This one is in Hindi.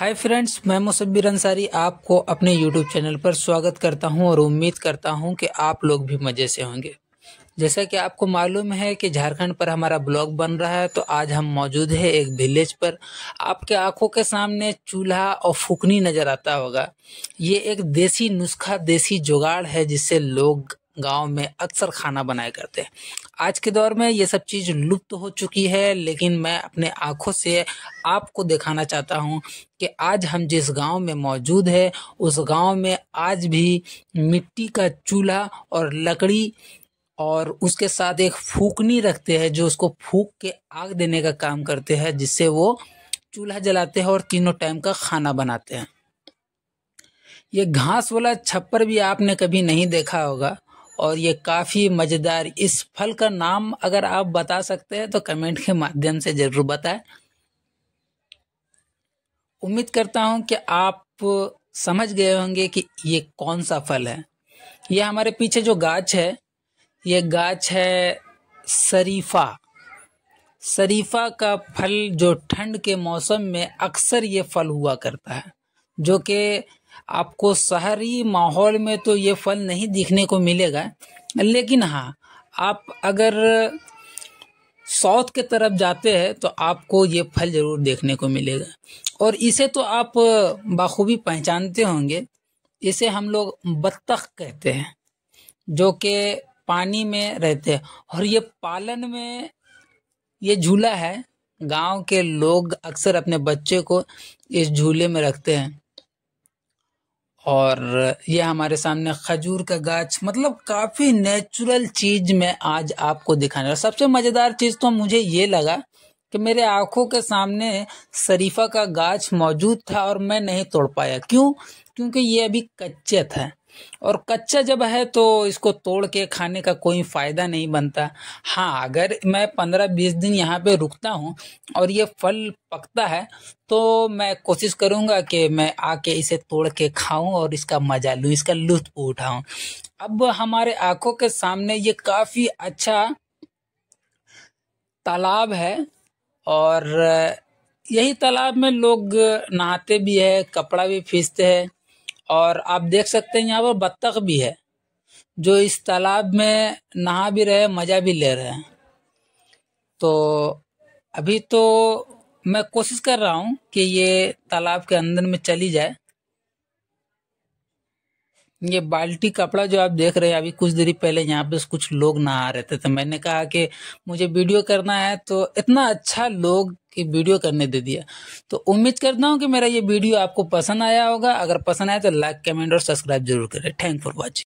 हाय फ्रेंड्स मैं मुसब्बिर अंसारी आपको अपने यूट्यूब चैनल पर स्वागत करता हूं और उम्मीद करता हूं कि आप लोग भी मज़े से होंगे जैसा कि आपको मालूम है कि झारखंड पर हमारा ब्लॉग बन रहा है तो आज हम मौजूद है एक विलेज पर आपके आंखों के सामने चूल्हा और फुकनी नज़र आता होगा ये एक देसी नुस्खा देसी जुगाड़ है जिससे लोग गांव में अक्सर खाना बनाया करते हैं आज के दौर में ये सब चीज़ लुप्त हो चुकी है लेकिन मैं अपने आँखों से आपको दिखाना चाहता हूँ कि आज हम जिस गांव में मौजूद है उस गांव में आज भी मिट्टी का चूल्हा और लकड़ी और उसके साथ एक फूकनी रखते हैं जो उसको फूक के आग देने का काम करते हैं जिससे वो चूल्हा जलाते हैं और तीनों टाइम का खाना बनाते हैं ये घास वाला छप्पर भी आपने कभी नहीं देखा होगा और ये काफ़ी मज़ेदार इस फल का नाम अगर आप बता सकते हैं तो कमेंट के माध्यम से ज़रूर बताएं उम्मीद करता हूं कि आप समझ गए होंगे कि ये कौन सा फल है ये हमारे पीछे जो गाछ है ये गाछ है शरीफा शरीफा का फल जो ठंड के मौसम में अक्सर ये फल हुआ करता है जो कि आपको शहरी माहौल में तो ये फल नहीं दिखने को मिलेगा लेकिन हाँ आप अगर साउथ के तरफ जाते हैं तो आपको ये फल ज़रूर देखने को मिलेगा और इसे तो आप बाखूबी पहचानते होंगे इसे हम लोग बत्तख कहते हैं जो कि पानी में रहते हैं और ये पालन में ये झूला है गांव के लोग अक्सर अपने बच्चे को इस झूले में रखते हैं और यह हमारे सामने खजूर का गाछ मतलब काफ़ी नेचुरल चीज़ में आज आपको दिखाने और सबसे मज़ेदार चीज़ तो मुझे ये लगा कि मेरे आंखों के सामने शरीफा का गाछ मौजूद था और मैं नहीं तोड़ पाया क्यों क्योंकि ये अभी कच्चे था और कच्चा जब है तो इसको तोड़ के खाने का कोई फ़ायदा नहीं बनता हाँ अगर मैं पंद्रह बीस दिन यहाँ पे रुकता हूँ और ये फल पकता है तो मैं कोशिश करूँगा कि मैं आके इसे तोड़ के खाऊं और इसका मज़ा लूँ इसका लुत्फ उठाऊँ अब हमारे आँखों के सामने ये काफ़ी अच्छा तालाब है और यही तालाब में लोग नहाते भी है कपड़ा भी फीसते हैं और आप देख सकते हैं यहाँ पर बत्तख भी है जो इस तालाब में नहा भी रहे मज़ा भी ले रहे हैं तो अभी तो मैं कोशिश कर रहा हूँ कि ये तालाब के अंदर में चली जाए ये बाल्टी कपड़ा जो आप देख रहे हैं अभी कुछ देरी पहले यहाँ पे कुछ लोग ना आ रहे थे तो मैंने कहा कि मुझे वीडियो करना है तो इतना अच्छा लोग की वीडियो करने दे दिया तो उम्मीद करता हूँ कि मेरा ये वीडियो आपको पसंद आया होगा अगर पसंद आया तो लाइक कमेंट और सब्सक्राइब जरूर करें थैंक फॉर वॉचिंग